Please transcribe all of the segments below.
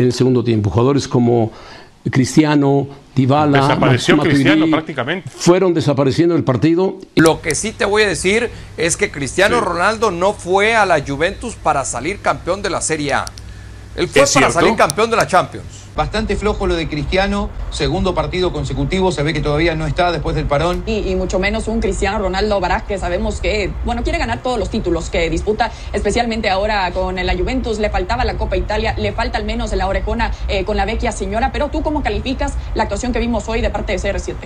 en el segundo tiempo. Jugadores como Cristiano, Dybala, Cristiano prácticamente. Fueron desapareciendo del partido. Lo que sí te voy a decir es que Cristiano Ronaldo no fue a la Juventus para salir campeón de la Serie A. Él fue para salir campeón de la Champions. Bastante flojo lo de Cristiano, segundo partido consecutivo, se ve que todavía no está después del parón. Y, mucho menos un Cristiano Ronaldo Baraj, que sabemos que, bueno, quiere ganar todos los títulos que disputa, especialmente ahora con la Juventus. Le faltaba la Copa Italia, le falta al menos la orejona eh, con la vecchia señora, pero tú cómo calificas la actuación que vimos hoy de parte de CR7?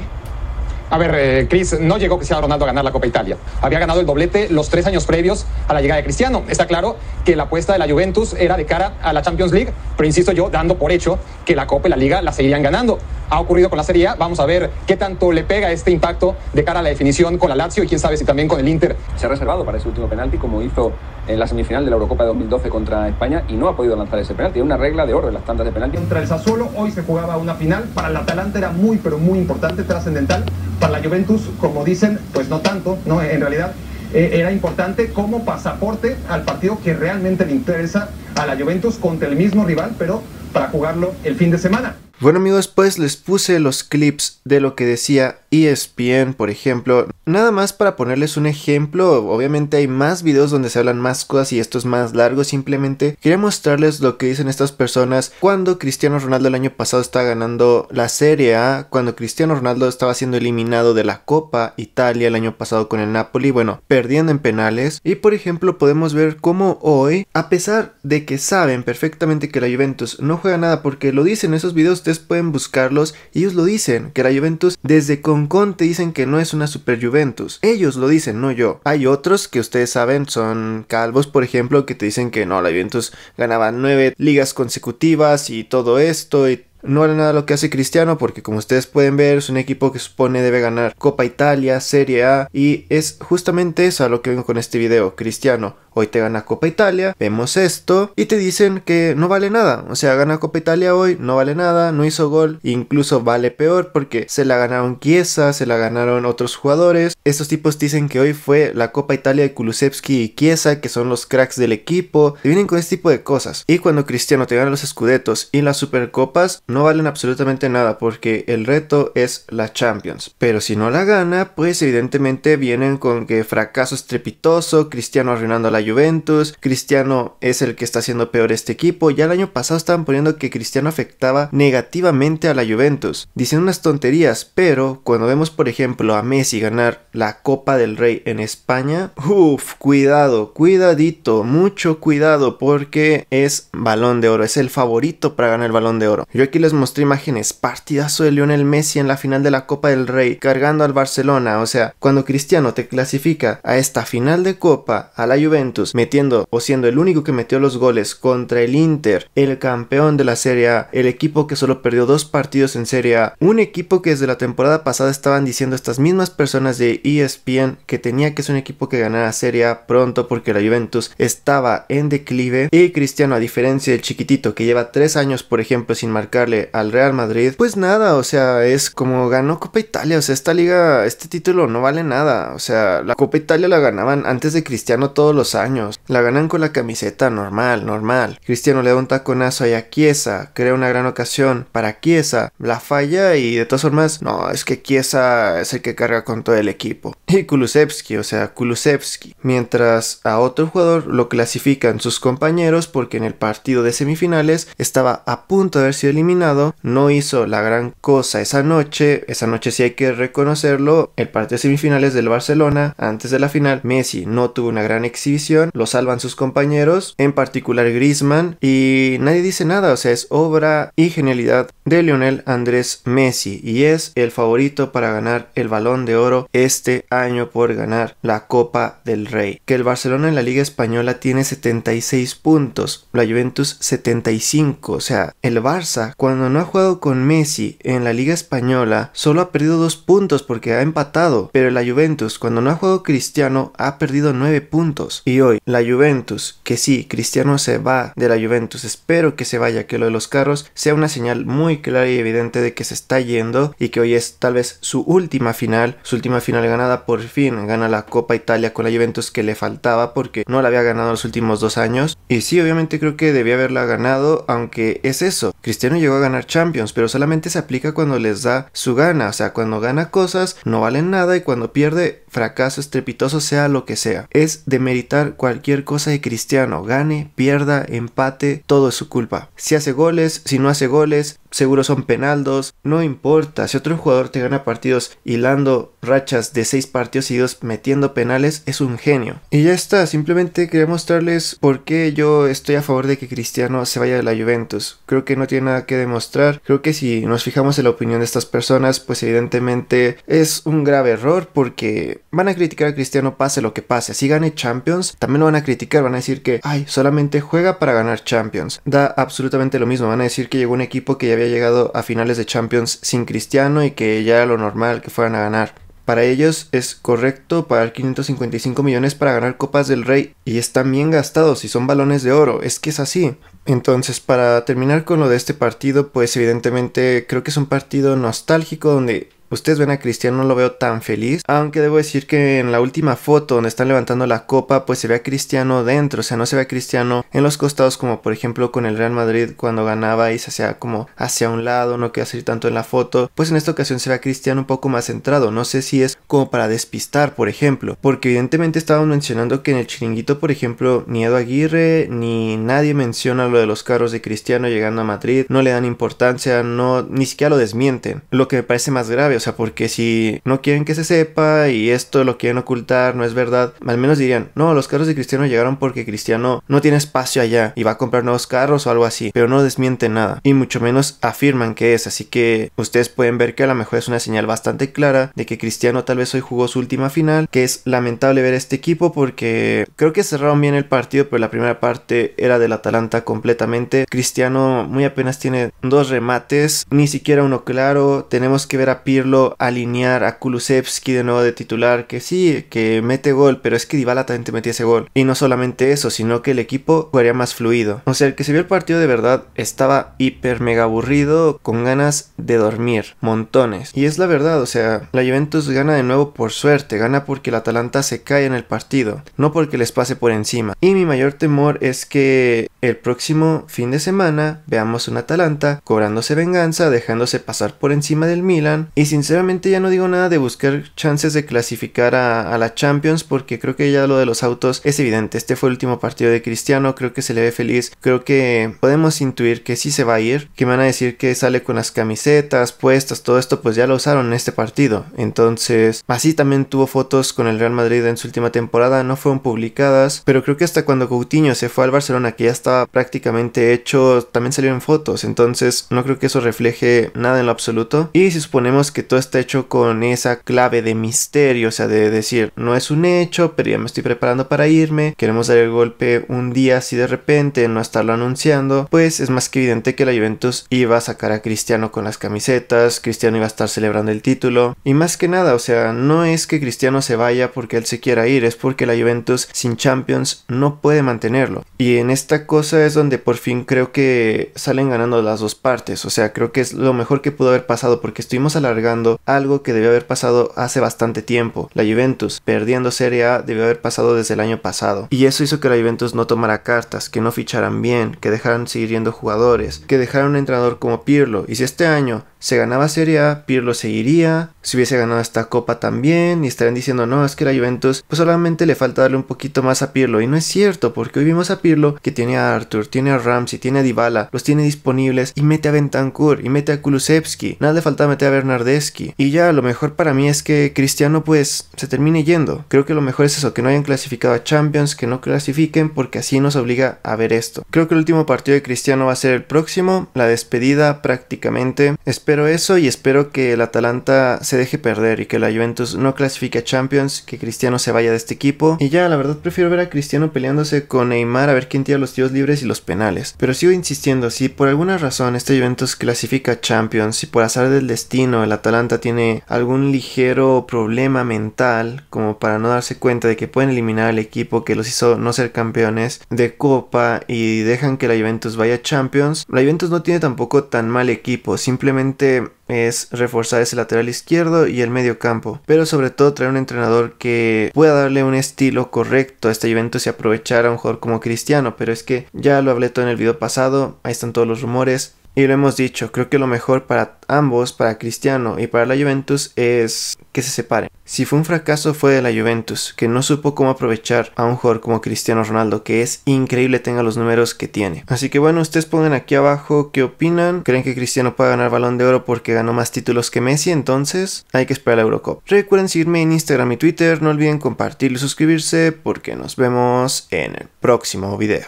A ver, eh, Chris, no llegó Cristiano Ronaldo a ganar la Copa Italia. Había ganado el doblete los tres años previos a la llegada de Cristiano. Está claro que la apuesta de la Juventus era de cara a la Champions League, pero insisto yo, dando por hecho que la Copa y la Liga la seguirían ganando ha ocurrido con la Serie A. Vamos a ver qué tanto le pega este impacto de cara a la definición con la Lazio y quién sabe si también con el Inter. Se ha reservado para ese último penalti, como hizo en la semifinal de la Eurocopa de 2012 contra España, y no ha podido lanzar ese penalti. Es una regla de oro en las tandas de penalti. Contra el Sassuolo, hoy se jugaba una final. Para el Atalanta era muy, pero muy importante, trascendental. Para la Juventus, como dicen, pues no tanto, ¿no? En realidad eh, era importante como pasaporte al partido que realmente le interesa a la Juventus contra el mismo rival, pero para jugarlo el fin de semana. Bueno amigos, pues les puse los clips de lo que decía ESPN, por ejemplo. Nada más para ponerles un ejemplo, obviamente hay más videos donde se hablan más cosas y esto es más largo, simplemente quería mostrarles lo que dicen estas personas cuando Cristiano Ronaldo el año pasado estaba ganando la Serie A, cuando Cristiano Ronaldo estaba siendo eliminado de la Copa Italia el año pasado con el Napoli, bueno, perdiendo en penales. Y por ejemplo podemos ver cómo hoy, a pesar de que saben perfectamente que la Juventus no juega nada porque lo dicen en esos videos, ustedes pueden buscarlos, ellos lo dicen, que la Juventus desde con te dicen que no es una super Juventus. Ellos lo dicen, no yo. Hay otros que ustedes saben, son calvos, por ejemplo, que te dicen que no, la Juventus ganaba nueve ligas consecutivas y todo esto y no vale nada lo que hace Cristiano porque como ustedes pueden ver es un equipo que supone debe ganar Copa Italia, Serie A y es justamente eso a lo que vengo con este video. Cristiano, hoy te gana Copa Italia, vemos esto y te dicen que no vale nada. O sea, gana Copa Italia hoy, no vale nada, no hizo gol, incluso vale peor porque se la ganaron Chiesa, se la ganaron otros jugadores. Estos tipos dicen que hoy fue la Copa Italia de Kulusevski y Chiesa, que son los cracks del equipo. vienen con este tipo de cosas. Y cuando Cristiano te gana los escudetos y las supercopas, no valen absolutamente nada porque el reto es la Champions. Pero si no la gana, pues evidentemente vienen con que fracaso estrepitoso, Cristiano arruinando a la Juventus, Cristiano es el que está haciendo peor este equipo. Ya el año pasado estaban poniendo que Cristiano afectaba negativamente a la Juventus. Dicen unas tonterías, pero cuando vemos por ejemplo a Messi ganar la Copa del Rey en España, uff, cuidado, cuidadito, mucho cuidado porque es balón de oro, es el favorito para ganar el balón de oro. Yo aquí les mostré imágenes, partidazo de Lionel Messi en la final de la Copa del Rey, cargando al Barcelona, o sea, cuando Cristiano te clasifica a esta final de Copa, a la Juventus, metiendo o siendo el único que metió los goles contra el Inter, el campeón de la Serie A, el equipo que solo perdió dos partidos en Serie A, un equipo que desde la temporada pasada estaban diciendo estas mismas personas de ESPN que tenía que ser un equipo que ganara Serie A pronto porque la Juventus estaba en declive y Cristiano a diferencia del chiquitito que lleva tres años por ejemplo sin marcar al Real Madrid, pues nada, o sea, es como ganó Copa Italia, o sea, esta liga, este título no vale nada, o sea, la Copa Italia la ganaban antes de Cristiano todos los años, la ganan con la camiseta normal, normal. Cristiano le da un taconazo ahí a Chiesa, crea una gran ocasión para Chiesa, la falla y de todas formas, no, es que Chiesa es el que carga con todo el equipo. Y Kulusevski, o sea, Kulusevski, mientras a otro jugador lo clasifican sus compañeros porque en el partido de semifinales estaba a punto de haber sido eliminado no hizo la gran cosa esa noche, esa noche sí hay que reconocerlo, el partido de semifinales del Barcelona, antes de la final, Messi no tuvo una gran exhibición, lo salvan sus compañeros, en particular Griezmann, y nadie dice nada, o sea, es obra y genialidad de Lionel Andrés Messi, y es el favorito para ganar el balón de oro este año por ganar la Copa del Rey. Que el Barcelona en la Liga Española tiene 76 puntos, la Juventus 75, o sea, el Barça cuando no ha jugado con Messi en la Liga Española, solo ha perdido dos puntos porque ha empatado, pero la Juventus, cuando no ha jugado Cristiano, ha perdido nueve puntos. Y hoy, la Juventus, que sí, Cristiano se va de la Juventus, espero que se vaya, que lo de los carros sea una señal muy clara y evidente de que se está yendo y que hoy es tal vez su última final, su última final ganada, por fin gana la Copa Italia con la Juventus que le faltaba porque no la había ganado los últimos dos años. Y sí, obviamente creo que debía haberla ganado, aunque es eso, Cristiano llegó a ganar Champions, pero solamente se aplica cuando les da su gana, o sea, cuando gana cosas no valen nada y cuando pierde fracaso estrepitoso sea lo que sea. Es demeritar cualquier cosa de cristiano, gane, pierda, empate, todo es su culpa. Si hace goles, si no hace goles, seguro son penaldos, no importa. Si otro jugador te gana partidos hilando rachas de 6 partidos seguidos metiendo penales, es un genio. Y ya está, simplemente quería mostrarles por qué yo estoy a favor de que Cristiano se vaya de la Juventus. Creo que no tiene nada que demostrar. Creo que si nos fijamos en la opinión de estas personas, pues evidentemente es un grave error porque Van a criticar a Cristiano pase lo que pase. Si gane Champions, también lo van a criticar. Van a decir que, ay, solamente juega para ganar Champions. Da absolutamente lo mismo. Van a decir que llegó un equipo que ya había llegado a finales de Champions sin Cristiano y que ya era lo normal que fueran a ganar. Para ellos es correcto pagar 555 millones para ganar Copas del Rey y están bien gastados y son balones de oro. Es que es así. Entonces, para terminar con lo de este partido, pues evidentemente creo que es un partido nostálgico donde Ustedes ven a Cristiano, no lo veo tan feliz. Aunque debo decir que en la última foto donde están levantando la copa, pues se ve a Cristiano dentro. O sea, no se ve a Cristiano en los costados como por ejemplo con el Real Madrid cuando ganaba y se hacía como hacia un lado, no queda así tanto en la foto. Pues en esta ocasión se ve a Cristiano un poco más centrado. No sé si es como para despistar, por ejemplo. Porque evidentemente estaban mencionando que en el chiringuito, por ejemplo, ni Edu Aguirre ni nadie menciona lo de los carros de Cristiano llegando a Madrid. No le dan importancia, no, ni siquiera lo desmienten. Lo que me parece más grave porque si no quieren que se sepa y esto lo quieren ocultar, no es verdad, al menos dirían, no, los carros de Cristiano llegaron porque Cristiano no tiene espacio allá y va a comprar nuevos carros o algo así, pero no desmienten nada y mucho menos afirman que es, así que ustedes pueden ver que a lo mejor es una señal bastante clara de que Cristiano tal vez hoy jugó su última final, que es lamentable ver este equipo porque creo que cerraron bien el partido, pero la primera parte era del Atalanta completamente. Cristiano muy apenas tiene dos remates, ni siquiera uno claro, tenemos que ver a Pierre alinear a Kulusevski de nuevo de titular, que sí, que mete gol, pero es que Dybala también te metía ese gol. Y no solamente eso, sino que el equipo jugaría más fluido. O sea, el que se vio el partido de verdad estaba hiper mega aburrido, con ganas de dormir, montones. Y es la verdad, o sea, la Juventus gana de nuevo por suerte, gana porque el Atalanta se cae en el partido, no porque les pase por encima. Y mi mayor temor es que el próximo fin de semana veamos un Atalanta cobrándose venganza, dejándose pasar por encima del Milan y si sinceramente ya no digo nada de buscar chances de clasificar a, la Champions porque creo que ya lo de los autos es evidente. Este fue el último partido de Cristiano, creo que se le ve feliz, creo que podemos intuir que sí se va a ir, que me van a decir que sale con las camisetas puestas, todo esto pues ya lo usaron en este partido. Entonces, así también tuvo fotos con el Real Madrid en su última temporada, no fueron publicadas, pero creo que hasta cuando Coutinho se fue al Barcelona que ya estaba prácticamente hecho, también salieron fotos, entonces no creo que eso refleje nada en lo absoluto. Y si suponemos que todo está hecho con esa clave de misterio, o sea, de decir, no es un hecho, pero ya me estoy preparando para irme, queremos dar el golpe un día así de repente, no estarlo anunciando, pues es más que evidente que la Juventus iba a sacar a Cristiano con las camisetas, Cristiano iba a estar celebrando el título, y más que nada, o sea, no es que Cristiano se vaya porque él se quiera ir, es porque la Juventus sin Champions no puede mantenerlo. Y en esta cosa es donde por fin creo que salen ganando las dos partes, o sea, creo que es lo mejor que pudo haber pasado porque estuvimos alargando algo que debió haber pasado hace bastante tiempo. La Juventus, perdiendo Serie A, debió haber pasado desde el año pasado. Y eso hizo que la Juventus no tomara cartas, que no ficharan bien, que dejaran seguir yendo jugadores, que dejaran un entrenador como Pirlo. Y si este año se ganaba Serie A, Pirlo seguiría, si hubiese ganado esta copa también, y estarían diciendo, no, es que la Juventus, pues solamente le falta darle un poquito más a Pirlo, y no es cierto, porque hoy vimos a Pirlo que tiene a Arthur, tiene a Ramsey, tiene a Dybala, los tiene disponibles, y mete a Bentancur, y mete a Kulusevski, nada le falta meter a Bernardeschi, y ya, lo mejor para mí es que Cristiano, pues, se termine yendo, creo que lo mejor es eso, que no hayan clasificado a Champions, que no clasifiquen, porque así nos obliga a ver esto. Creo que el último partido de Cristiano va a ser el próximo, la despedida prácticamente, espero pero eso y espero que el Atalanta se deje perder y que la Juventus no clasifique a Champions, que Cristiano se vaya de este equipo. Y ya, la verdad prefiero ver a Cristiano peleándose con Neymar a ver quién tira los tiros libres y los penales. Pero sigo insistiendo, si por alguna razón este Juventus clasifica a Champions, si por azar del destino el Atalanta tiene algún ligero problema mental como para no darse cuenta de que pueden eliminar al equipo que los hizo no ser campeones de Copa y dejan que la Juventus vaya a Champions, la Juventus no tiene tampoco tan mal equipo, simplemente es reforzar ese lateral izquierdo y el medio campo, pero sobre todo traer un entrenador que pueda darle un estilo correcto a este Juventus y aprovechar a un jugador como Cristiano, pero es que ya lo hablé todo en el video pasado, ahí están todos los rumores, y lo hemos dicho, creo que lo mejor para ambos, para Cristiano y para la Juventus, es que se separen. Si fue un fracaso fue de la Juventus, que no supo cómo aprovechar a un jugador como Cristiano Ronaldo, que es increíble tenga los números que tiene. Así que bueno, ustedes pongan aquí abajo qué opinan. ¿Creen que Cristiano puede ganar balón de oro porque ganó más títulos que Messi? Entonces hay que esperar a la Eurocopa. Recuerden seguirme en Instagram y Twitter, no olviden compartir y suscribirse porque nos vemos en el próximo video.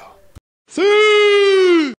¡Sí!